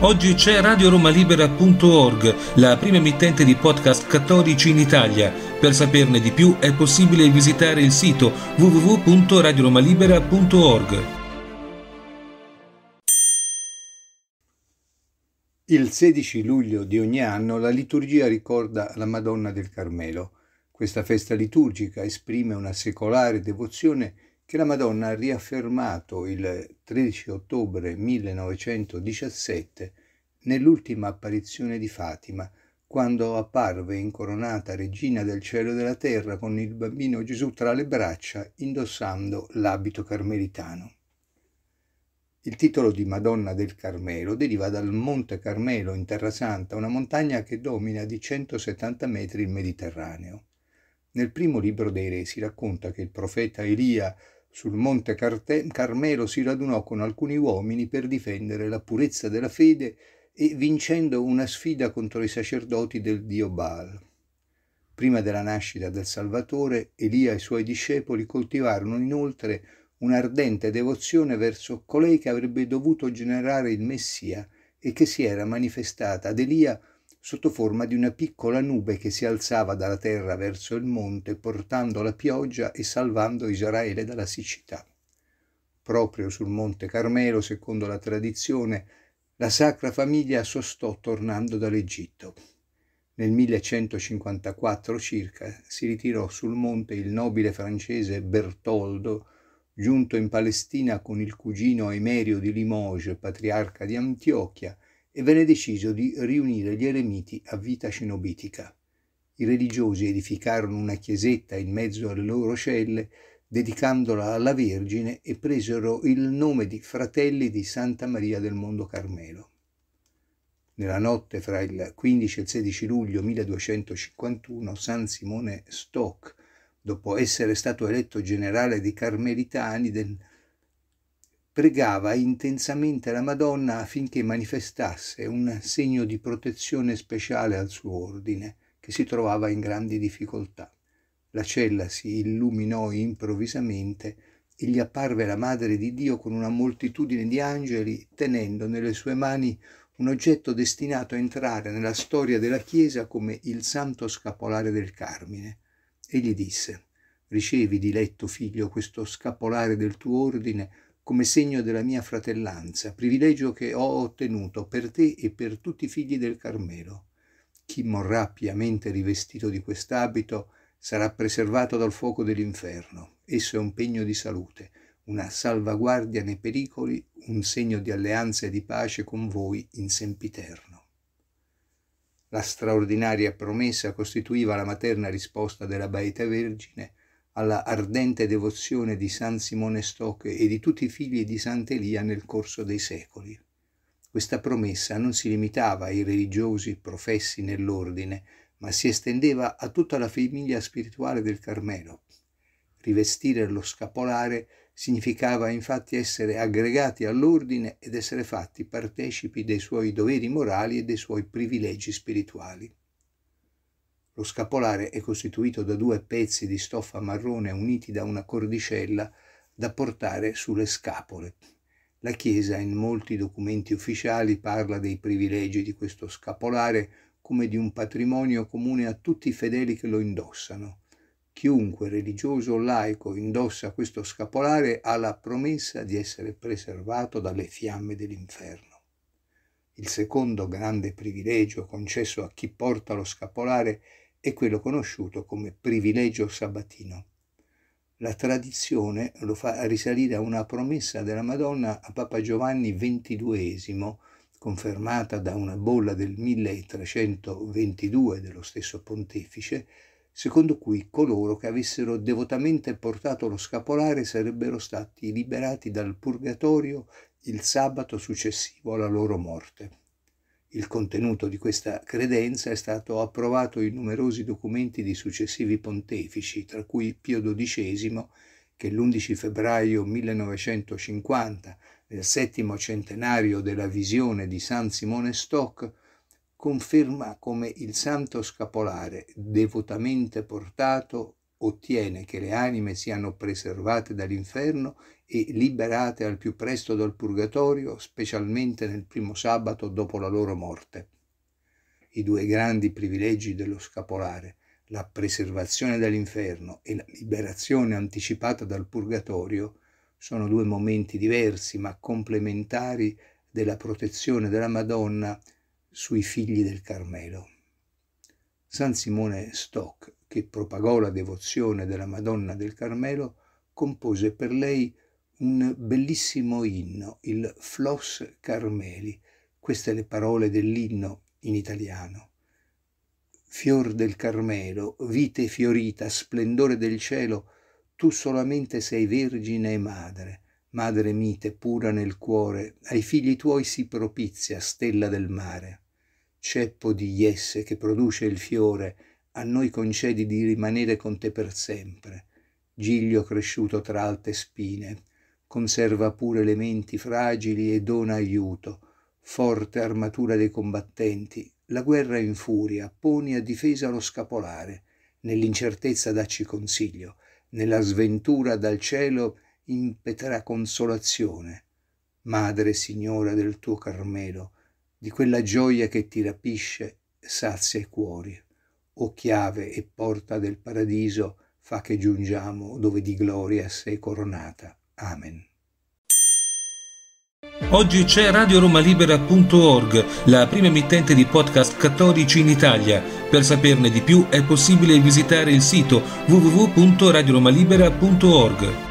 Oggi c'è radioromalibera.org, la prima emittente di podcast cattolici in Italia. Per saperne di più è possibile visitare il sito www.radioromalibera.org. Il 16 luglio di ogni anno la liturgia ricorda la Madonna del Carmelo. Questa festa liturgica esprime una secolare devozione che la Madonna ha riaffermato il 13 ottobre 1917 nell'ultima apparizione di Fatima, quando apparve incoronata regina del cielo e della terra con il bambino Gesù tra le braccia indossando l'abito carmelitano. Il titolo di Madonna del Carmelo deriva dal Monte Carmelo in Terra Santa, una montagna che domina di 170 metri il Mediterraneo. Nel primo libro dei Re si racconta che il profeta Elia sul monte Carte- Carmelo si radunò con alcuni uomini per difendere la purezza della fede e vincendo una sfida contro i sacerdoti del dio Baal. Prima della nascita del Salvatore, Elia e i suoi discepoli coltivarono inoltre un'ardente devozione verso colei che avrebbe dovuto generare il Messia e che si era manifestata ad Elia sotto forma di una piccola nube che si alzava dalla terra verso il monte portando la pioggia e salvando Israele dalla siccità. Proprio sul monte Carmelo, secondo la tradizione, la Sacra Famiglia sostò tornando dall'Egitto. Nel 1154 circa si ritirò sul monte il nobile francese Bertoldo, giunto in Palestina con il cugino Emerio di Limoges, patriarca di Antiochia, e venne deciso di riunire gli eremiti a vita cenobitica. I religiosi edificarono una chiesetta in mezzo alle loro celle, dedicandola alla Vergine e presero il nome di Fratelli di Santa Maria del Mondo Carmelo. Nella notte fra il 15 e il 16 luglio 1251 San Simone Stock, dopo essere stato eletto generale dei Carmelitani del pregava intensamente la Madonna affinché manifestasse un segno di protezione speciale al suo ordine, che si trovava in grandi difficoltà. La cella si illuminò improvvisamente e gli apparve la Madre di Dio con una moltitudine di angeli, tenendo nelle sue mani un oggetto destinato a entrare nella storia della Chiesa come il santo scapolare del Carmine. E gli disse, ricevi, diletto figlio, questo scapolare del tuo ordine, come segno della mia fratellanza, privilegio che ho ottenuto per te e per tutti i figli del Carmelo. Chi morrà piamente rivestito di quest'abito sarà preservato dal fuoco dell'inferno. Esso è un pegno di salute, una salvaguardia nei pericoli, un segno di alleanza e di pace con voi in sempiterno. La straordinaria promessa costituiva la materna risposta della Baita Vergine alla ardente devozione di San Simone Stock e di tutti i figli di Sant'Elia nel corso dei secoli. Questa promessa non si limitava ai religiosi professi nell'ordine, ma si estendeva a tutta la famiglia spirituale del Carmelo. Rivestire lo scapolare significava infatti essere aggregati all'ordine ed essere fatti partecipi dei suoi doveri morali e dei suoi privilegi spirituali. Lo scapolare è costituito da due pezzi di stoffa marrone uniti da una cordicella da portare sulle scapole. La Chiesa in molti documenti ufficiali parla dei privilegi di questo scapolare come di un patrimonio comune a tutti i fedeli che lo indossano. Chiunque religioso o laico indossa questo scapolare ha la promessa di essere preservato dalle fiamme dell'inferno. Il secondo grande privilegio concesso a chi porta lo scapolare è e quello conosciuto come privilegio sabatino. La tradizione lo fa risalire a una promessa della Madonna a Papa Giovanni XXII, confermata da una bolla del 1322 dello stesso pontefice, secondo cui coloro che avessero devotamente portato lo scapolare sarebbero stati liberati dal purgatorio il sabato successivo alla loro morte. Il contenuto di questa credenza è stato approvato in numerosi documenti di successivi pontefici, tra cui Pio XII, che l'11 febbraio 1950, nel settimo centenario della visione di San Simone Stock, conferma come il santo scapolare devotamente portato ottiene che le anime siano preservate dall'inferno e liberate al più presto dal purgatorio, specialmente nel primo sabato dopo la loro morte. I due grandi privilegi dello scapolare, la preservazione dall'inferno e la liberazione anticipata dal purgatorio, sono due momenti diversi ma complementari della protezione della Madonna sui figli del Carmelo. San Simone Stock che propagò la devozione della Madonna del Carmelo, compose per lei un bellissimo inno, il Flos Carmeli. Queste le parole dell'inno in italiano. Fior del Carmelo, vite fiorita, splendore del cielo, tu solamente sei vergine e madre, madre mite, pura nel cuore, ai figli tuoi si propizia, stella del mare. Ceppo di Jesse che produce il fiore, a noi concedi di rimanere con te per sempre, giglio cresciuto tra alte spine, conserva pure le menti fragili e dona aiuto, forte armatura dei combattenti, la guerra in furia, poni a difesa lo scapolare, nell'incertezza dacci consiglio, nella sventura dal cielo impetra consolazione. Madre Signora del tuo Carmelo, di quella gioia che ti rapisce, sazia i cuori o chiave e porta del paradiso, fa che giungiamo dove di gloria sei coronata. Amen. Oggi c'è radioromalibera.org, la prima emittente di podcast cattolici in Italia. Per saperne di più è possibile visitare il sito www.radioromalibera.org.